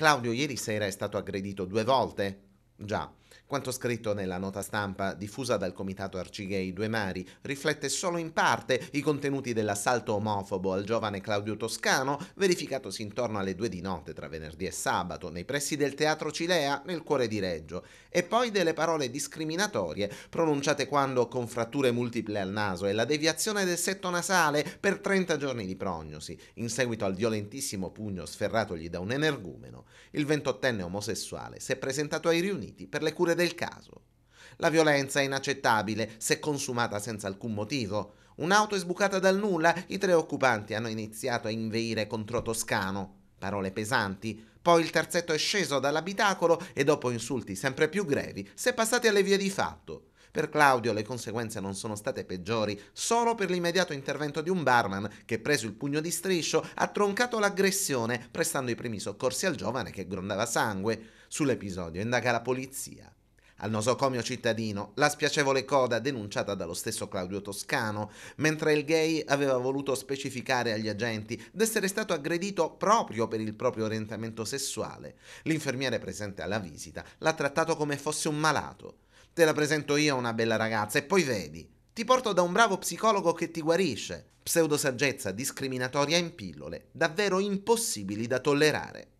Claudio ieri sera è stato aggredito due volte Già, quanto scritto nella nota stampa diffusa dal comitato Arcigay Due Mari riflette solo in parte i contenuti dell'assalto omofobo al giovane Claudio Toscano, verificatosi intorno alle due di notte tra venerdì e sabato nei pressi del Teatro Cilea nel cuore di Reggio, e poi delle parole discriminatorie pronunciate quando con fratture multiple al naso e la deviazione del setto nasale per 30 giorni di prognosi, in seguito al violentissimo pugno sferratogli da un energumeno, il ventottenne omosessuale si è presentato ai riuniti Uniti per le cure del caso. La violenza è inaccettabile se consumata senza alcun motivo. Un'auto è sbucata dal nulla, i tre occupanti hanno iniziato a inveire contro Toscano. Parole pesanti. Poi il terzetto è sceso dall'abitacolo e dopo insulti sempre più grevi si è passati alle vie di fatto. Per Claudio le conseguenze non sono state peggiori solo per l'immediato intervento di un barman che, preso il pugno di striscio, ha troncato l'aggressione prestando i primi soccorsi al giovane che grondava sangue. Sull'episodio indaga la polizia. Al nosocomio cittadino, la spiacevole coda denunciata dallo stesso Claudio Toscano, mentre il gay aveva voluto specificare agli agenti d'essere stato aggredito proprio per il proprio orientamento sessuale. L'infermiere presente alla visita l'ha trattato come fosse un malato. Te la presento io una bella ragazza e poi vedi. Ti porto da un bravo psicologo che ti guarisce. Pseudosaggezza discriminatoria in pillole, davvero impossibili da tollerare.